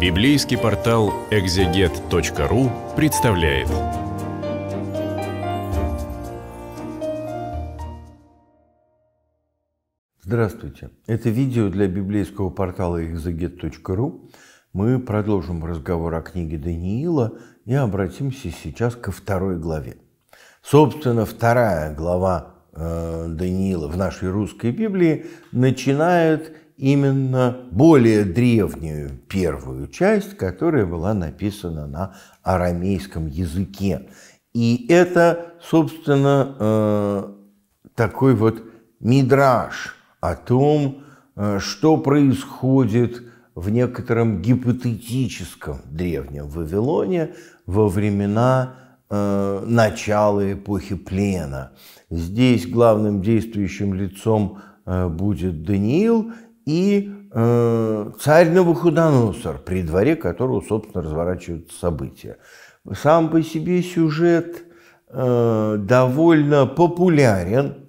Библейский портал экзегет.ру представляет. Здравствуйте! Это видео для библейского портала экзегет.ру. Мы продолжим разговор о книге Даниила и обратимся сейчас ко второй главе. Собственно, вторая глава э, Даниила в нашей русской Библии начинает именно более древнюю первую часть, которая была написана на арамейском языке. И это, собственно, э, такой вот мидраж о том, э, что происходит в некотором гипотетическом древнем Вавилоне во времена э, начала эпохи плена. Здесь главным действующим лицом будет Даниил, и э, царь Навуходоносор, при дворе которого, собственно, разворачиваются события. Сам по себе сюжет э, довольно популярен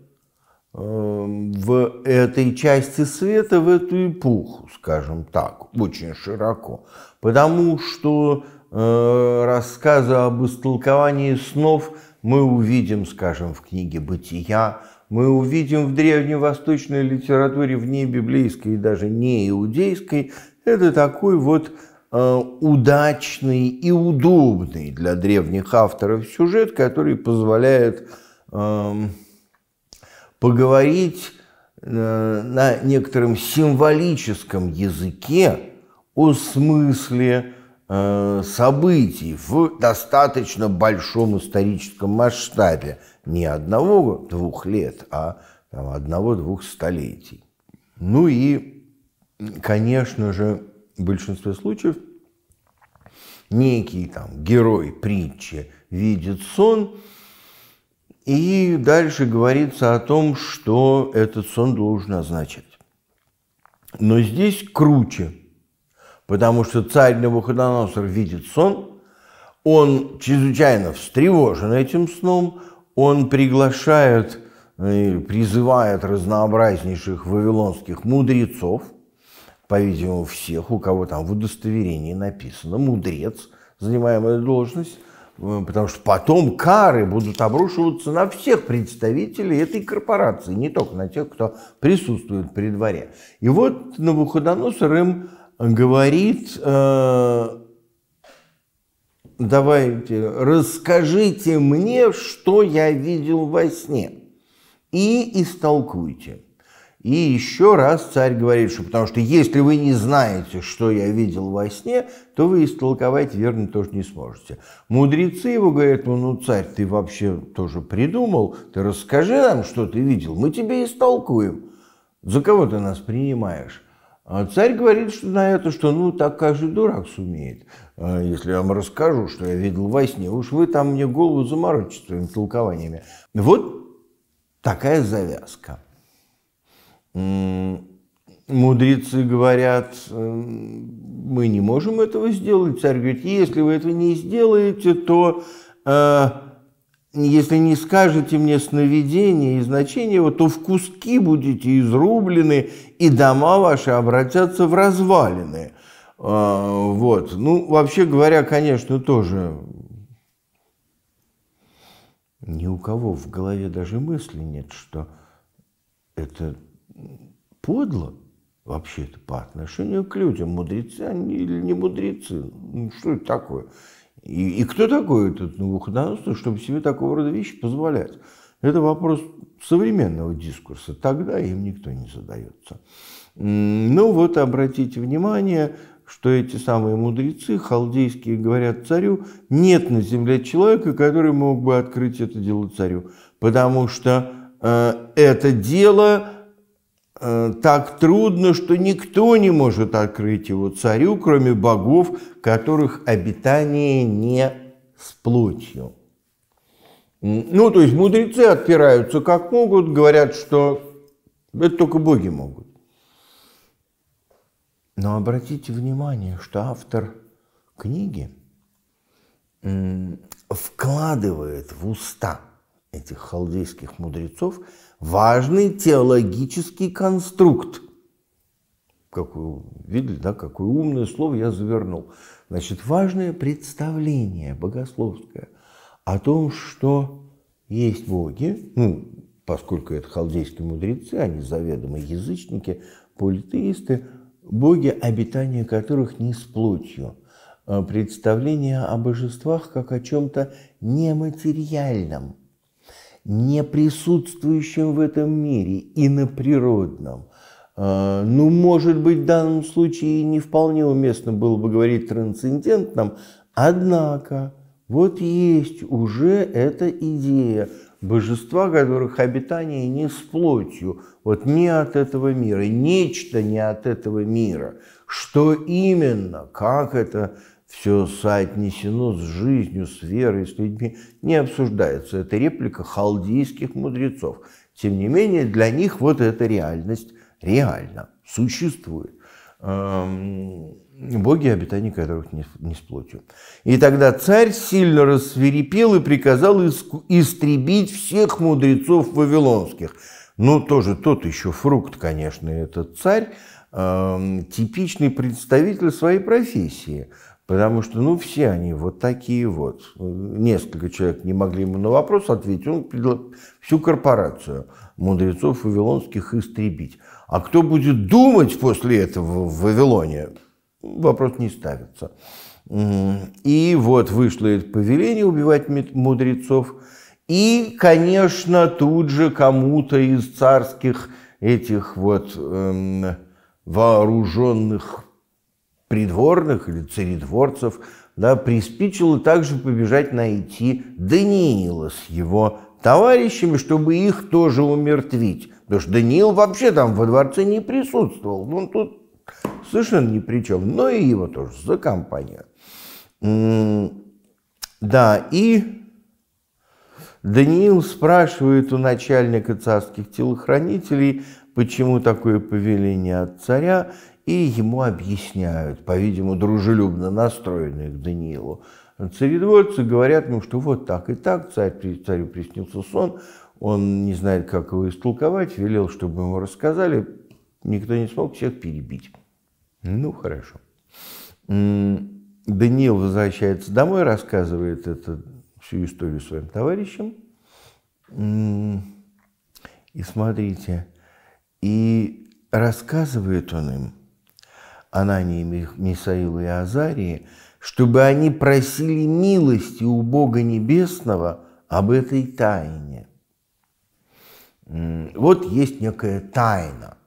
э, в этой части света, в эту эпоху, скажем так, очень широко, потому что э, рассказы об истолковании снов мы увидим, скажем, в книге «Бытия», мы увидим в древневосточной литературе, вне библейской и даже не иудейской, это такой вот э, удачный и удобный для древних авторов сюжет, который позволяет э, поговорить э, на некотором символическом языке о смысле, Э, событий в достаточно большом историческом масштабе. Не одного-двух лет, а одного-двух столетий. Ну и, конечно же, в большинстве случаев некий там герой притчи видит сон, и дальше говорится о том, что этот сон должен означать. Но здесь круче – потому что царь Навуходоносор видит сон, он чрезвычайно встревожен этим сном, он приглашает, э, призывает разнообразнейших вавилонских мудрецов, по-видимому, всех, у кого там в удостоверении написано «мудрец», занимаемая должность, э, потому что потом кары будут обрушиваться на всех представителей этой корпорации, не только на тех, кто присутствует при дворе. И вот Навуходоносор им говорит, э, давайте, расскажите мне, что я видел во сне, и истолкуйте. И еще раз царь говорит, что потому что если вы не знаете, что я видел во сне, то вы истолковать верно тоже не сможете. Мудрецы его говорят, ну, ну царь, ты вообще тоже придумал, ты расскажи нам, что ты видел, мы тебе истолкуем. За кого ты нас принимаешь? А царь говорит что на это, что ну так каждый дурак сумеет. А если я вам расскажу, что я видел во сне, уж вы там мне голову заморочите своими толкованиями. Вот такая завязка. Мудрецы говорят, э, мы не можем этого сделать. Царь говорит, если вы этого не сделаете, то э, если не скажете мне сновидение и значение его, то в куски будете изрублены, и дома ваши обратятся в развалины. А, вот. Ну, вообще говоря, конечно, тоже ни у кого в голове даже мысли нет, что это подло вообще-то по отношению к людям. Мудрецы они или не мудрецы? Ну, что это такое? И, и кто такой этот Навуходоносор, чтобы себе такого рода вещи позволять? Это вопрос современного дискурса. Тогда им никто не задается. Ну вот обратите внимание, что эти самые мудрецы, халдейские, говорят царю, нет на земле человека, который мог бы открыть это дело царю, потому что э, это дело Э, так трудно, что никто не может открыть его царю, кроме богов, которых обитание не с плотью. Ну, то есть мудрецы отпираются как могут, говорят, что это только боги могут. Но обратите внимание, что автор книги вкладывает в уста этих халдейских мудрецов – важный теологический конструкт. Как вы видели, да, какое умное слово я завернул. Значит, важное представление богословское о том, что есть боги, ну, поскольку это халдейские мудрецы, они заведомо язычники, политеисты, боги, обитания которых не с плотью, а представление о божествах как о чем-то нематериальном – не присутствующем в этом мире, и иноприродном. А, ну, может быть, в данном случае не вполне уместно было бы говорить трансцендентном, однако вот есть уже эта идея божества, которых обитание не с плотью, вот не от этого мира, нечто не от этого мира. Что именно, как это все соотнесено с жизнью, с верой, с людьми, не обсуждается. Это реплика халдейских мудрецов. Тем не менее, для них вот эта реальность реально существует. Эм, боги, обитание которых не, не с плотью. И тогда царь сильно рассверепел и приказал истребить всех мудрецов вавилонских. Ну, тоже тот еще фрукт, конечно, этот царь, эм, типичный представитель своей профессии – Потому что, ну, все они вот такие вот. Несколько человек не могли ему на вопрос ответить. Он предложил всю корпорацию мудрецов вавилонских истребить. А кто будет думать после этого в Вавилоне? Вопрос не ставится. И вот вышло это повеление убивать мудрецов. И, конечно, тут же кому-то из царских этих вот эм, вооруженных придворных или царедворцев, да, приспичило также побежать найти Даниила с его товарищами, чтобы их тоже умертвить. Потому что Даниил вообще там во дворце не присутствовал. Ну, он тут совершенно ни при чем. Но и его тоже за компанию. Да, и Даниил спрашивает у начальника царских телохранителей, почему такое повеление от царя, и ему объясняют, по-видимому, дружелюбно настроенные к Даниилу. Царедворцы говорят ему, что вот так и так, царь, царю приснился сон, он не знает, как его истолковать, велел, чтобы ему рассказали, никто не смог всех перебить. Ну, хорошо. Даниил возвращается домой, рассказывает это, всю историю своим товарищам. И смотрите, и рассказывает он им, Анании, Мисаилу и Азарии, чтобы они просили милости у Бога Небесного об этой тайне. Вот есть некая тайна,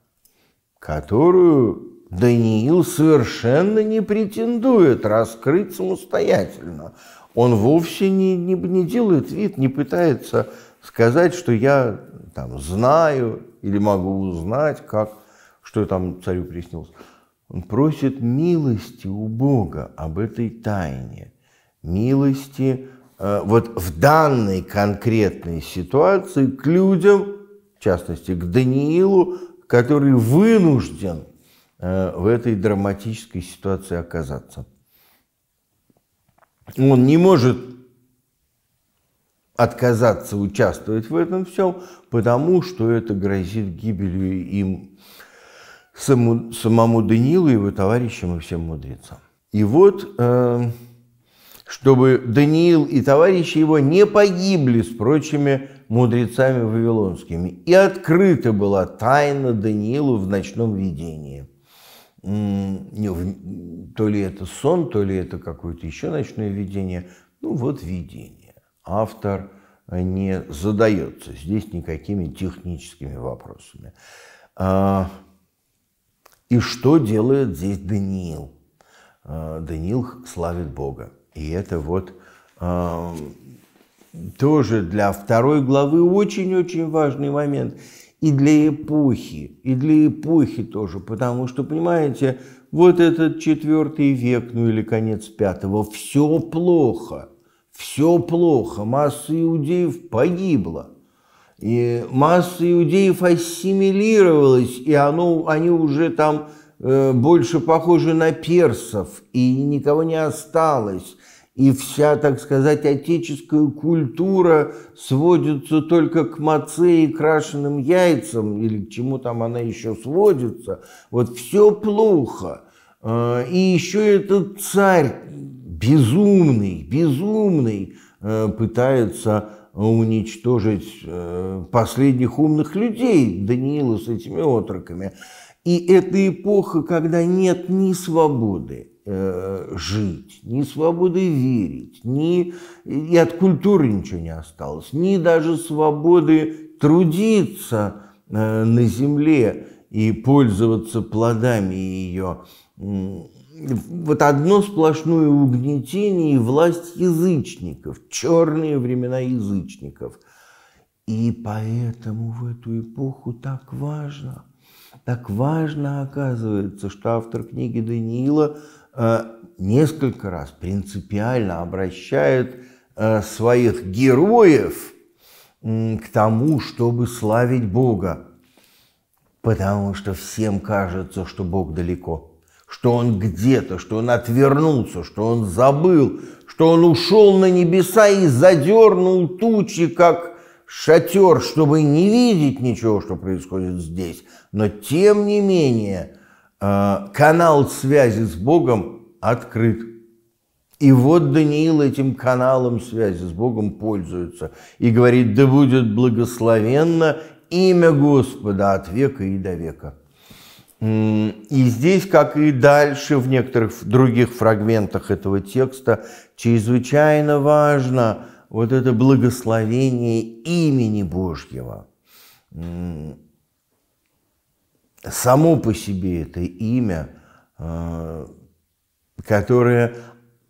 которую Даниил совершенно не претендует раскрыть самостоятельно. Он вовсе не, не, не делает вид, не пытается сказать, что я там знаю или могу узнать, как, что там царю приснилось. Он просит милости у Бога об этой тайне, милости э, вот в данной конкретной ситуации к людям, в частности к Даниилу, который вынужден э, в этой драматической ситуации оказаться. Он не может отказаться участвовать в этом всем, потому что это грозит гибелью им саму, самому Даниилу, его товарищам и всем мудрецам. И вот, э, чтобы Даниил и товарищи его не погибли с прочими мудрецами вавилонскими. И открыта была тайна Даниилу в ночном видении. То ли это сон, то ли это какое-то еще ночное видение. Ну вот видение. Автор э, не задается здесь никакими техническими вопросами. А, и что делает здесь Даниил? Э, Даниил славит Бога. И это вот эм, тоже для второй главы очень-очень важный момент. И для эпохи, и для эпохи тоже, потому что, понимаете, вот этот четвертый век, ну или конец пятого, все плохо, все плохо, масса иудеев погибла. И масса иудеев ассимилировалась, и оно, они уже там э, больше похожи на персов, и никого не осталось. И вся, так сказать, отеческая культура сводится только к маце и крашеным яйцам, или к чему там она еще сводится. Вот все плохо. Э, и еще этот царь безумный, безумный э, пытается уничтожить э, последних умных людей Даниила с этими отроками. И это эпоха, когда нет ни свободы э, жить, ни свободы верить, ни, и от культуры ничего не осталось, ни даже свободы трудиться э, на земле и пользоваться плодами ее вот одно сплошное угнетение и власть язычников, черные времена язычников. И поэтому в эту эпоху так важно, так важно оказывается, что автор книги Даниила э, несколько раз принципиально обращает э, своих героев к тому, чтобы славить Бога, потому что всем кажется, что Бог далеко что он где-то, что он отвернулся, что он забыл, что он ушел на небеса и задернул тучи, как шатер, чтобы не видеть ничего, что происходит здесь. Но тем не менее э, канал связи с Богом открыт. И вот Даниил этим каналом связи с Богом пользуется и говорит, да будет благословенно имя Господа от века и до века. И здесь, как и дальше в некоторых других фрагментах этого текста, чрезвычайно важно вот это благословение имени Божьего. Само по себе это имя, э, которое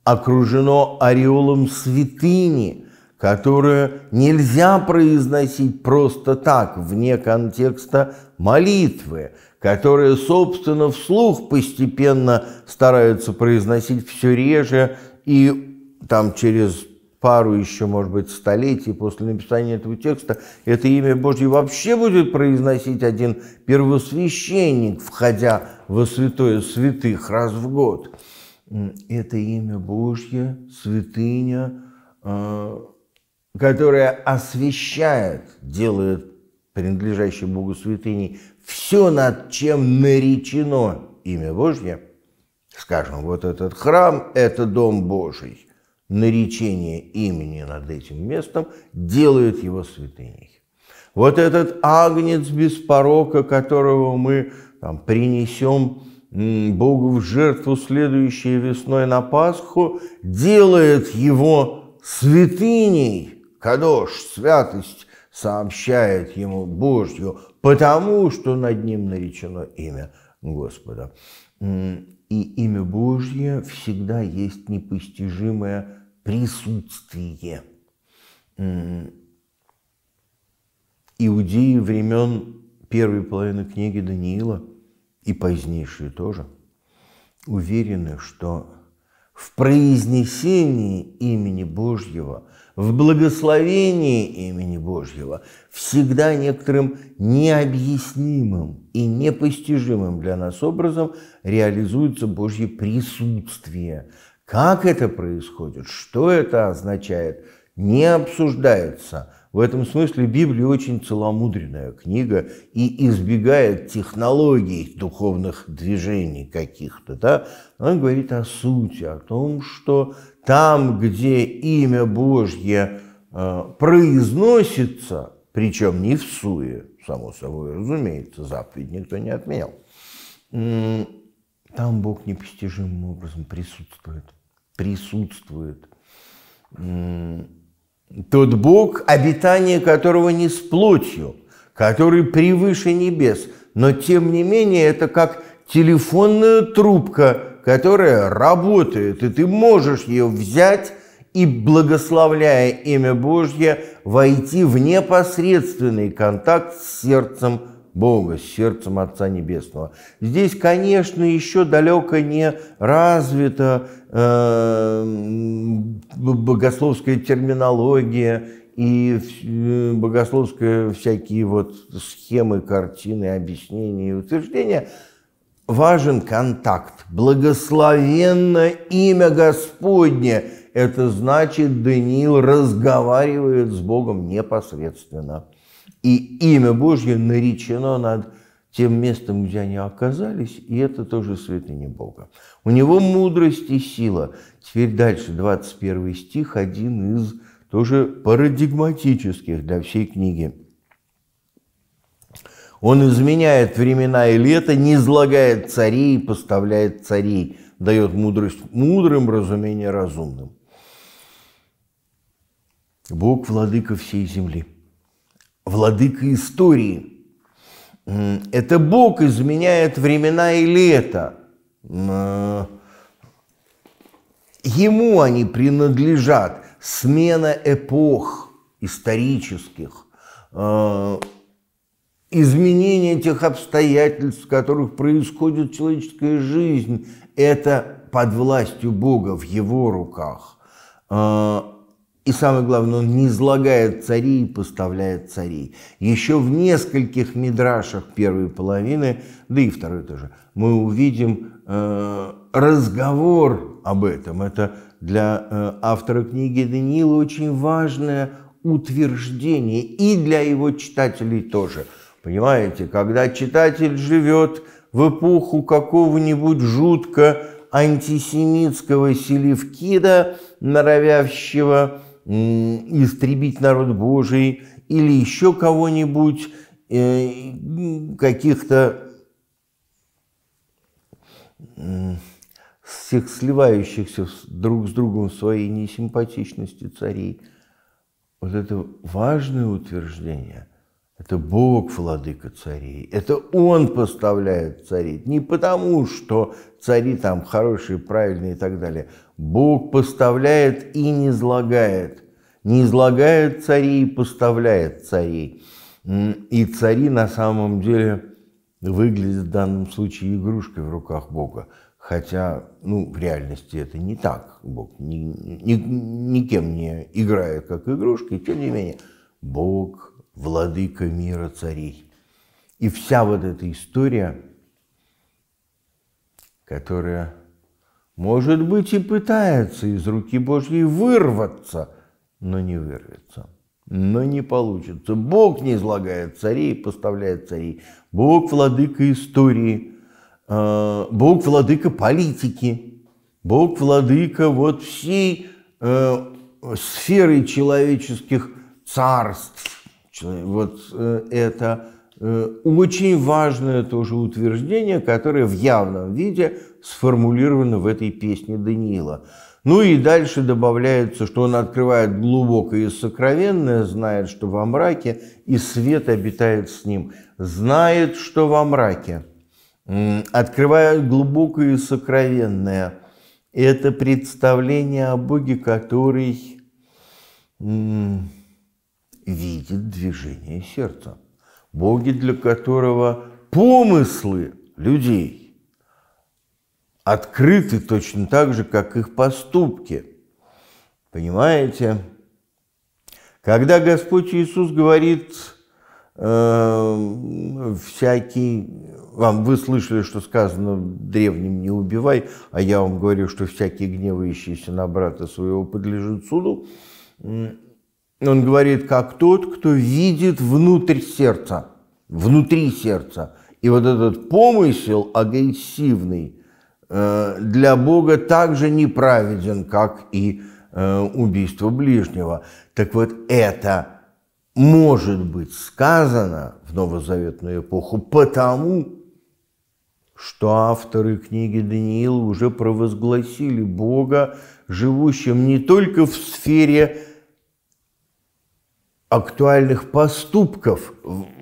окружено ореолом святыни – которую нельзя произносить просто так, вне контекста молитвы, которые, собственно, вслух постепенно стараются произносить все реже и там через пару еще, может быть, столетий после написания этого текста, это имя Божье вообще будет произносить один первосвященник, входя во святое святых раз в год. Это имя Божье, святыня, а, которая освещает, делает принадлежащей Богу святыней все, над чем наречено имя Божье, скажем, вот этот храм – это дом Божий, наречение имени над этим местом делает его святыней. Вот этот агнец без порока, которого мы там, принесем Богу в жертву следующей весной на Пасху, делает его святыней – Кадош, святость сообщает ему Божью, потому что над ним наречено имя Господа. И имя Божье всегда есть непостижимое присутствие. Иудеи времен первой половины книги Даниила и позднейшие тоже уверены, что в произнесении имени Божьего, в благословении имени Божьего всегда некоторым необъяснимым и непостижимым для нас образом реализуется Божье присутствие. Как это происходит, что это означает, не обсуждается – в этом смысле Библия очень целомудренная книга и избегает технологий духовных движений каких-то. Да? Она говорит о сути, о том, что там, где имя Божье э, произносится, причем не в суе, само собой разумеется, заповедь никто не отменял, там Бог непостижимым образом присутствует. Присутствует тот Бог, обитание которого не с плотью, который превыше небес, но тем не менее это как телефонная трубка, которая работает, и ты можешь ее взять и, благословляя имя Божье, войти в непосредственный контакт с сердцем Бога, сердцем Отца Небесного. Здесь, конечно, еще далеко не развита э, богословская терминология и э, богословская всякие вот схемы, картины, объяснения и утверждения. Важен контакт. Благословенно имя Господне. Это значит, Даниил разговаривает с Богом непосредственно и имя Божье наречено над тем местом, где они оказались, и это тоже святыня Бога. У него мудрость и сила. Теперь дальше, 21 стих, один из тоже парадигматических для всей книги. Он изменяет времена и лето, не излагает царей, поставляет царей, дает мудрость мудрым, разумение разумным. Бог – владыка всей земли – владыка истории. Это Бог изменяет времена и лето. Ему они принадлежат. Смена эпох исторических, э, изменение тех обстоятельств, в которых происходит человеческая жизнь, это под властью Бога в его руках. Э, и самое главное, он не излагает царей и поставляет царей. Еще в нескольких мидрашах первой половины, да и второй тоже, мы увидим э, разговор об этом. Это для э, автора книги Даниила очень важное утверждение и для его читателей тоже. Понимаете, когда читатель живет в эпоху какого-нибудь жутко антисемитского селевкида, норовящего истребить народ Божий или еще кого-нибудь, э, каких-то всех сливающихся друг с другом в своей несимпатичности царей. Вот это важное утверждение – это Бог, владыка царей. Это Он поставляет царей. Не потому, что цари там хорошие, правильные и так далее. Бог поставляет и не излагает. Не излагает царей и поставляет царей. И цари на самом деле выглядят в данном случае игрушкой в руках Бога. Хотя, ну, в реальности это не так. Бог ни, ни, никем не играет как игрушкой. Тем не менее, Бог владыка мира царей. И вся вот эта история, которая, может быть, и пытается из руки Божьей вырваться, но не вырвется, но не получится. Бог не излагает царей, поставляет царей. Бог владыка истории, э, Бог владыка политики, Бог владыка вот всей э, сферы человеческих царств. Вот э, это э, очень важное тоже утверждение, которое в явном виде сформулировано в этой песне Даниила. Ну и дальше добавляется, что он открывает глубокое и сокровенное, знает, что во мраке, и свет обитает с ним. Знает, что во мраке. Открывает глубокое и сокровенное. Это представление о Боге, который видит движение сердца. Боги, для которого помыслы людей открыты точно так же, как их поступки. Понимаете? Когда Господь Иисус говорит э, всякий, вам вы слышали, что сказано древним не убивай, а я вам говорю, что всякий гневающийся на брата своего подлежит суду, он говорит, как тот, кто видит внутрь сердца, внутри сердца. И вот этот помысел агрессивный э, для Бога также неправеден, как и э, убийство ближнего. Так вот, это может быть сказано в новозаветную эпоху потому, что авторы книги Даниила уже провозгласили Бога, живущим не только в сфере актуальных поступков,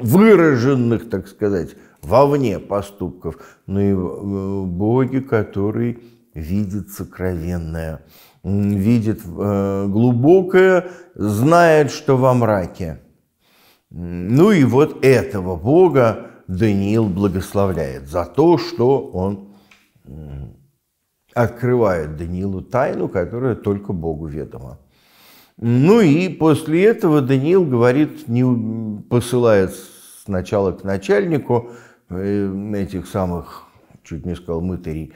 выраженных, так сказать, вовне поступков, но и э, Боге, который видит сокровенное, видит э, глубокое, знает, что во мраке. Ну и вот этого бога Даниил благословляет за то, что он открывает Даниилу тайну, которая только Богу ведома. Ну и после этого Даниил говорит, не посылает сначала к начальнику э, этих самых, чуть не сказал, мытарей,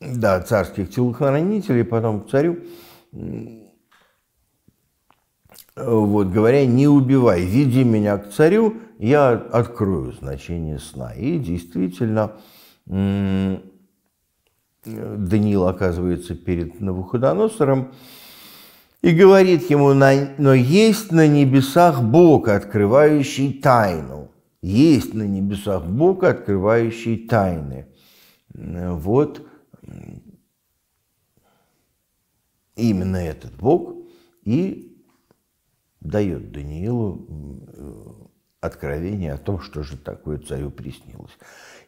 да, царских телохранителей, потом к царю, вот, говоря, не убивай, веди меня к царю, я открою значение сна. И действительно, Даниил оказывается перед Навуходоносором и говорит ему, но есть на небесах Бог, открывающий тайну. Есть на небесах Бог, открывающий тайны. Вот именно этот Бог и дает Даниилу откровение о том, что же такое царю приснилось.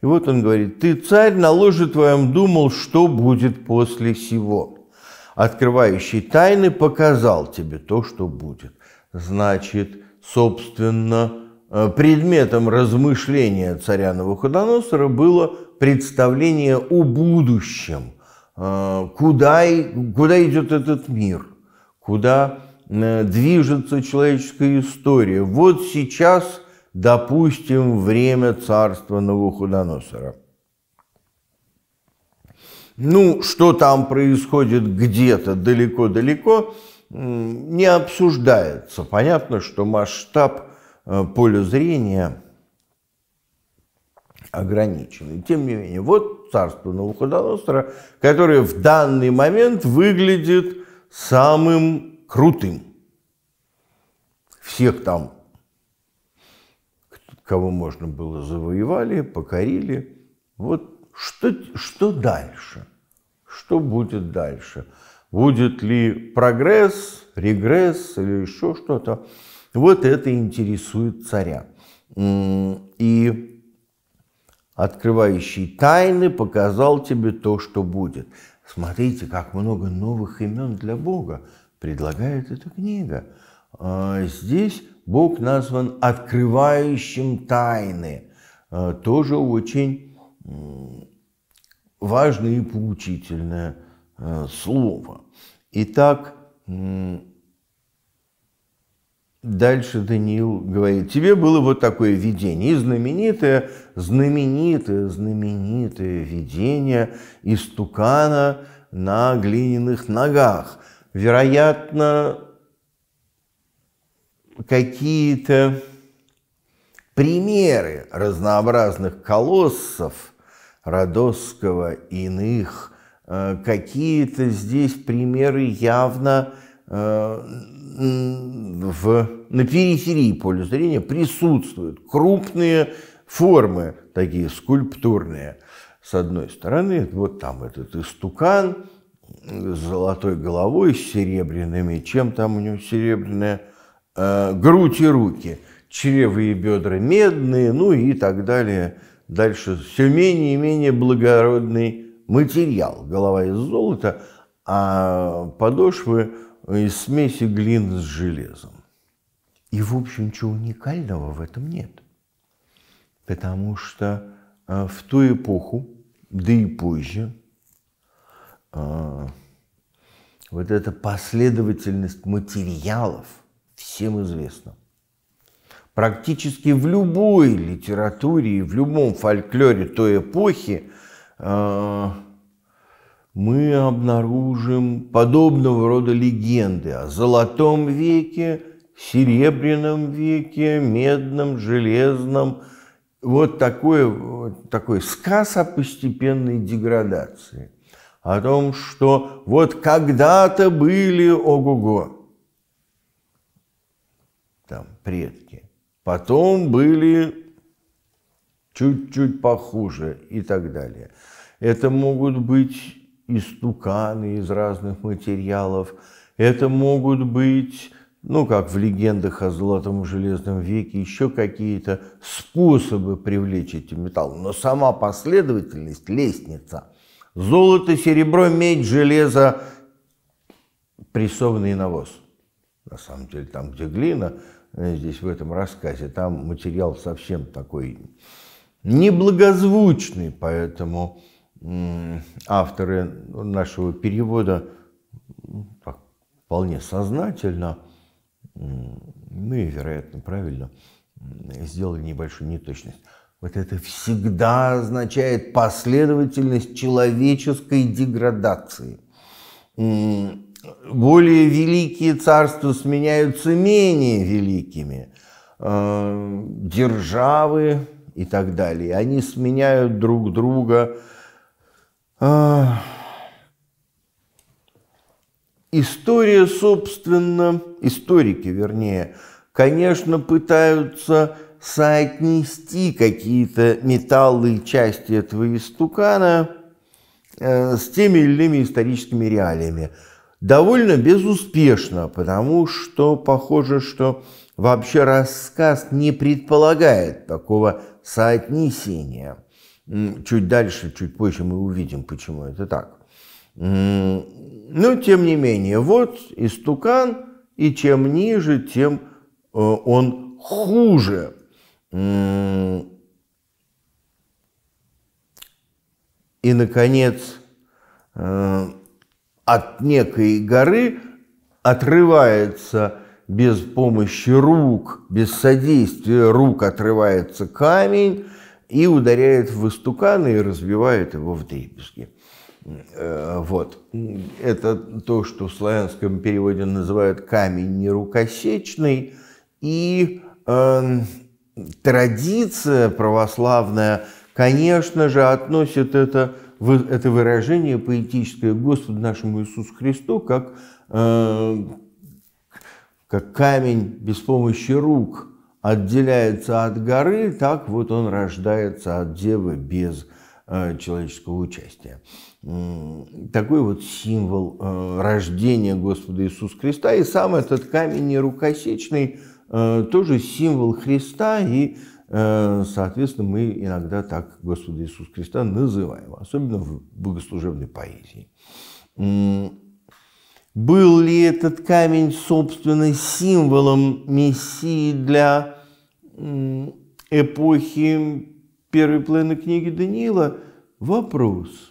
И вот он говорит, «Ты, царь, на ложе твоем думал, что будет после сего. Открывающий тайны показал тебе то, что будет». Значит, собственно, э, предметом размышления царя Навуходоносора было представление о будущем, э, куда, куда идет этот мир, куда э, движется человеческая история. Вот сейчас – допустим, время царства Навуходоносора. Ну, что там происходит где-то далеко-далеко, не обсуждается. Понятно, что масштаб э, поля зрения ограничен. тем не менее, вот царство Навуходоносора, которое в данный момент выглядит самым крутым. Всех там кого можно было, завоевали, покорили. Вот что, что дальше? Что будет дальше? Будет ли прогресс, регресс или еще что-то? Вот это интересует царя. И открывающий тайны показал тебе то, что будет. Смотрите, как много новых имен для Бога предлагает эта книга. А здесь Бог назван открывающим тайны. Э, тоже очень важное и поучительное э, слово. Итак, Дальше Даниил говорит, тебе было вот такое видение, и знаменитое, знаменитое, знаменитое видение из тукана на глиняных ногах. Вероятно, какие-то примеры разнообразных колоссов Родосского и иных, э, какие-то здесь примеры явно э, в, на периферии поля зрения присутствуют крупные формы, такие скульптурные. С одной стороны, вот там этот истукан с золотой головой, с серебряными, чем там у него серебряная Э, грудь и руки, и бедра медные, ну и так далее. Дальше все менее и менее благородный материал. Голова из золота, а подошвы из смеси глин с железом. И, в общем, ничего уникального в этом нет. Потому что э, в ту эпоху, да и позже, э, вот эта последовательность материалов – всем известно. Практически в любой литературе и в любом фольклоре той эпохи э, мы обнаружим подобного рода легенды о золотом веке, серебряном веке, медном, железном. Вот такой, вот такой сказ о постепенной деградации. О том, что вот когда-то были ого-го там предки. Потом были чуть-чуть похуже и так далее. Это могут быть истуканы из разных материалов, это могут быть, ну, как в легендах о Золотом и Железном веке, еще какие-то способы привлечь эти металлы. Но сама последовательность, лестница, золото, серебро, медь, железо, прессованный навоз. На самом деле, там, где глина, здесь в этом рассказе. Там материал совсем такой неблагозвучный, поэтому авторы нашего перевода вполне сознательно, ну и, вероятно, правильно, сделали небольшую неточность. Вот это всегда означает последовательность человеческой деградации более великие царства сменяются менее великими, э, державы и так далее. Они сменяют друг друга э, История, собственно, историки, вернее, конечно, пытаются соотнести какие-то металлы и части этого истукана э, с теми или иными историческими реалиями довольно безуспешно, потому что похоже, что вообще рассказ не предполагает такого соотнесения. Чуть дальше, чуть позже мы увидим, почему это так. Но тем не менее, вот истукан, и чем ниже, тем э, он хуже. И, наконец, э, от некой горы отрывается без помощи рук, без содействия рук отрывается камень и ударяет в истукана и разбивает его в дребезги. Э, вот. Это то, что в славянском переводе называют камень нерукосечный. И э, традиция православная, конечно же, относит это это выражение поэтическое Господу нашему Иисусу Христу как, э, как камень без помощи рук отделяется от горы, так вот он рождается от девы без э, человеческого участия. Такой вот символ э, рождения Господа Иисуса Христа. И сам этот камень нерукосечный тоже символ Христа и Э, соответственно, мы иногда так Господа Иисуса Христа называем, особенно в богослужебной поэзии. Был ли этот камень, собственно, символом Мессии для эпохи первой половины книги Даниила? Вопрос.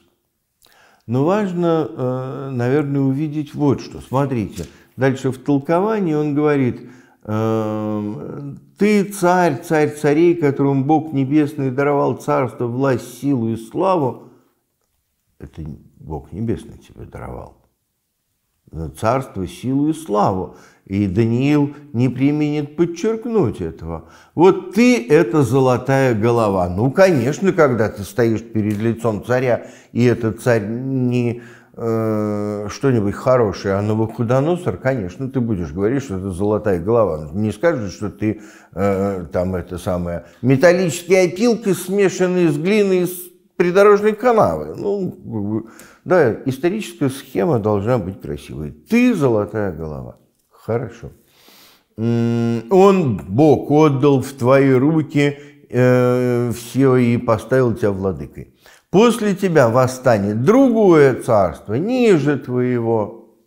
Но важно, э, наверное, увидеть вот что. Смотрите, дальше в толковании он говорит – Эм, ты царь, царь царей, которому Бог Небесный даровал царство, власть, силу и славу. Это Бог Небесный тебе даровал. Э, царство, силу и славу. И Даниил не применит подчеркнуть этого. Вот ты – это золотая голова. Ну, конечно, когда ты стоишь перед лицом царя, и этот царь не Э, что-нибудь хорошее о а Новокудоносор, конечно, ты будешь говорить, что это золотая голова. Ну, не скажут, что ты э, там это самое металлические опилки, смешанные с глиной из придорожной канавы. Ну, да, историческая схема должна быть красивой. Ты золотая голова. Хорошо. Он, Бог, отдал в твои руки э, все и поставил тебя владыкой. После тебя восстанет другое царство, ниже твоего.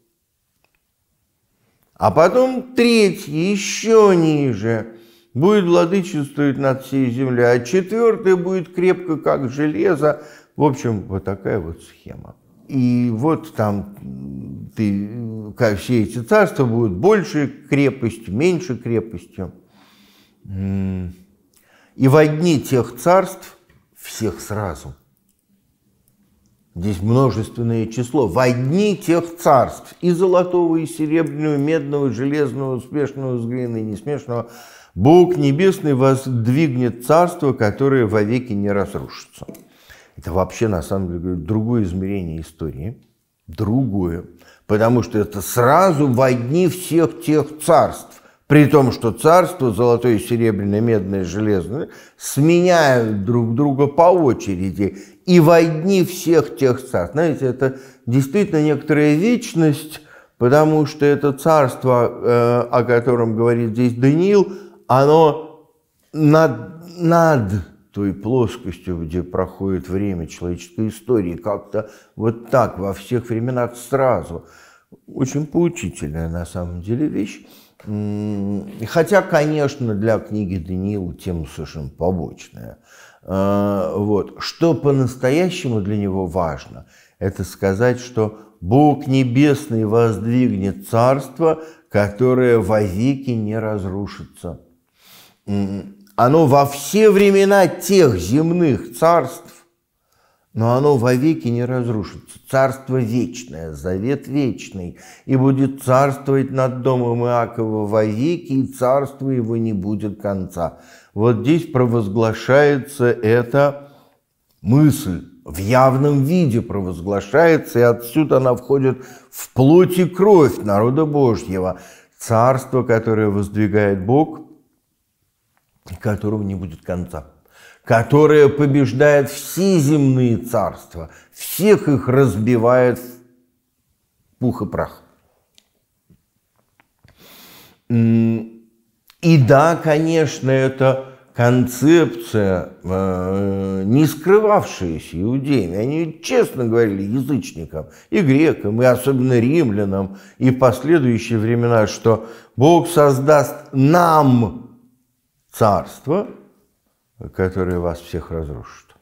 А потом третье, еще ниже, будет владычествовать над всей землей, а четвертое будет крепко, как железо. В общем, вот такая вот схема. И вот там ты, как все эти царства будут больше крепостью, меньше крепостью. И в одни тех царств всех сразу – Здесь множественное число. В одни тех царств, и золотого, и серебряного, медного, железного, смешанного с глиной, несмешанного, Бог Небесный воздвигнет царство, которое вовеки не разрушится. Это вообще, на самом деле, другое измерение истории. Другое. Потому что это сразу в одни всех тех царств. При том, что царство золотое, серебряное, медное, железное сменяют друг друга по очереди и во всех тех царств. Знаете, это действительно некоторая вечность, потому что это царство, э, о котором говорит здесь Даниил, оно над, над той плоскостью, где проходит время человеческой истории, как-то вот так, во всех временах сразу. Очень поучительная на самом деле вещь. Хотя, конечно, для книги Даниила тема совершенно побочная – а, вот. Что по-настоящему для него важно, это сказать, что Бог Небесный воздвигнет царство, которое во веки не разрушится. М-м. Оно во все времена тех земных царств но оно вовеки не разрушится. Царство вечное, завет вечный, и будет царствовать над домом Иакова вовеки, и царство его не будет конца. Вот здесь провозглашается эта мысль, в явном виде провозглашается, и отсюда она входит в плоть и кровь народа Божьего. Царство, которое воздвигает Бог, и которого не будет конца которая побеждает все земные царства, всех их разбивает в пух и прах. И да, конечно, это концепция, э, не скрывавшаяся иудеями. Они честно говорили язычникам, и грекам, и особенно римлянам, и в последующие времена, что Бог создаст нам царство – которая вас всех разрушит,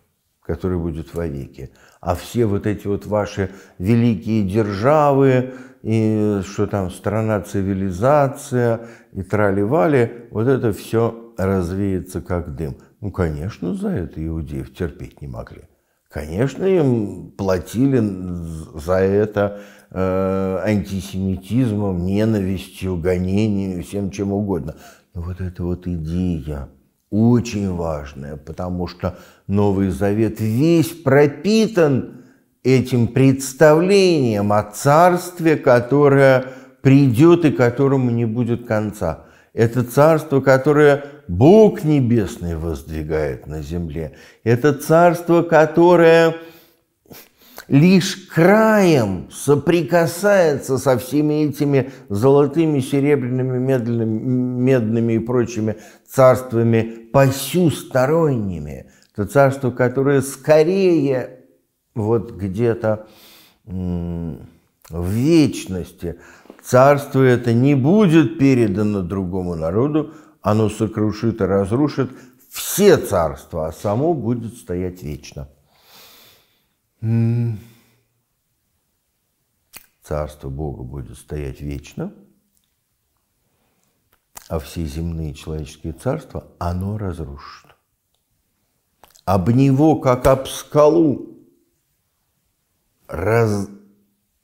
который будет в вовеки. А все вот эти вот ваши великие державы, и что там страна цивилизация, и трали-вали, вот это все развеется как дым. Ну, конечно, за это иудеев терпеть не могли. Конечно, им платили за это э, антисемитизмом, ненавистью, гонением, всем чем угодно. Но вот эта вот идея очень важное, потому что Новый Завет весь пропитан этим представлением о царстве, которое придет и которому не будет конца. Это царство, которое Бог Небесный воздвигает на земле. Это царство, которое лишь краем соприкасается со всеми этими золотыми, серебряными, медленными, медными и прочими царствами посюсторонними. Это царство, которое скорее вот где-то в вечности царство это не будет передано другому народу, оно сокрушит и разрушит все царства, а само будет стоять вечно. Царство Бога будет стоять вечно, а все земные человеческие царства, оно разрушит. Об него, как об скалу, раз,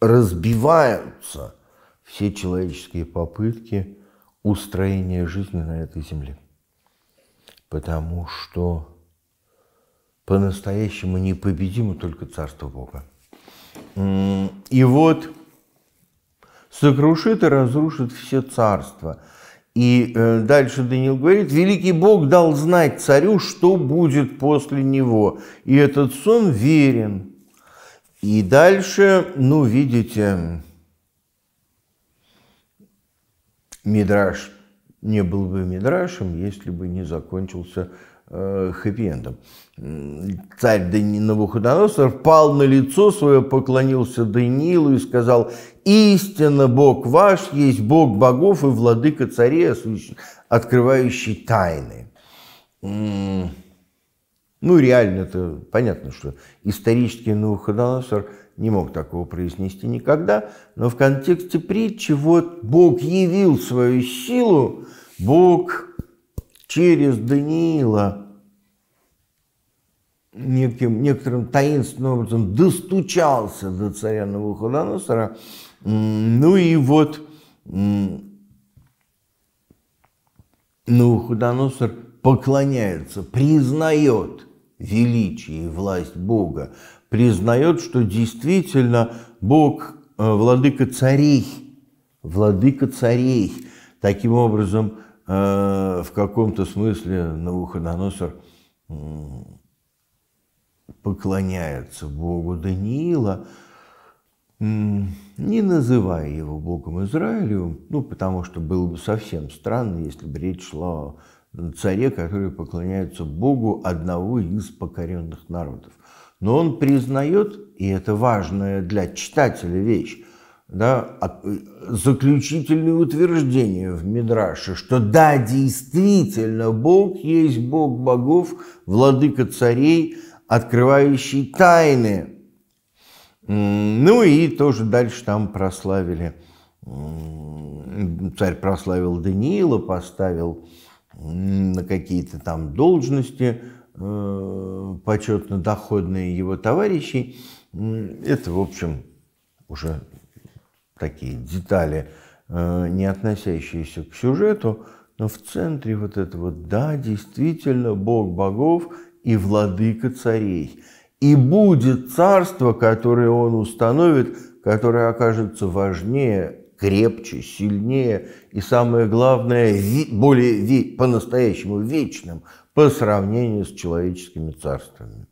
разбиваются все человеческие попытки устроения жизни на этой земле. Потому что по-настоящему непобедимо только Царство Бога. И вот сокрушит и разрушит все царства. И э, дальше Даниил говорит, «Великий Бог дал знать царю, что будет после него, и этот сон верен». И дальше, ну, видите, Мидраш не был бы Мидрашем, если бы не закончился Э, хэппи-эндом. Царь Навуходоносор пал на лицо свое, поклонился Даниилу и сказал, «Истинно Бог ваш есть Бог богов и владыка царей, открывающий тайны». Ну, реально это понятно, что исторический Навуходоносор не мог такого произнести никогда, но в контексте притчи вот Бог явил свою силу, Бог через Даниила неким, некоторым таинственным образом достучался до царя Навуходоносора. Ну и вот Навуходоносор поклоняется, признает величие и власть Бога, признает, что действительно Бог э, – владыка царей, владыка царей. Таким образом, Э, в каком-то смысле Навуходоносор поклоняется Богу Даниила, не называя его Богом Израилю, ну, потому что было бы совсем странно, если бы речь шла о царе, который поклоняется Богу одного из покоренных народов. Но он признает, и это важная для читателя вещь, да, э, заключительные утверждения в Мидраше, что да, действительно, Бог есть Бог богов, владыка царей, открывающий тайны. Ну и тоже дальше там прославили, царь прославил Даниила, поставил на какие-то там должности э, почетно-доходные его товарищи. Это, в общем, уже такие детали, э, не относящиеся к сюжету, но в центре вот этого, да, действительно, Бог богов и владыка царей. И будет царство, которое он установит, которое окажется важнее, крепче, сильнее и, самое главное, более по-настоящему вечным по сравнению с человеческими царствами.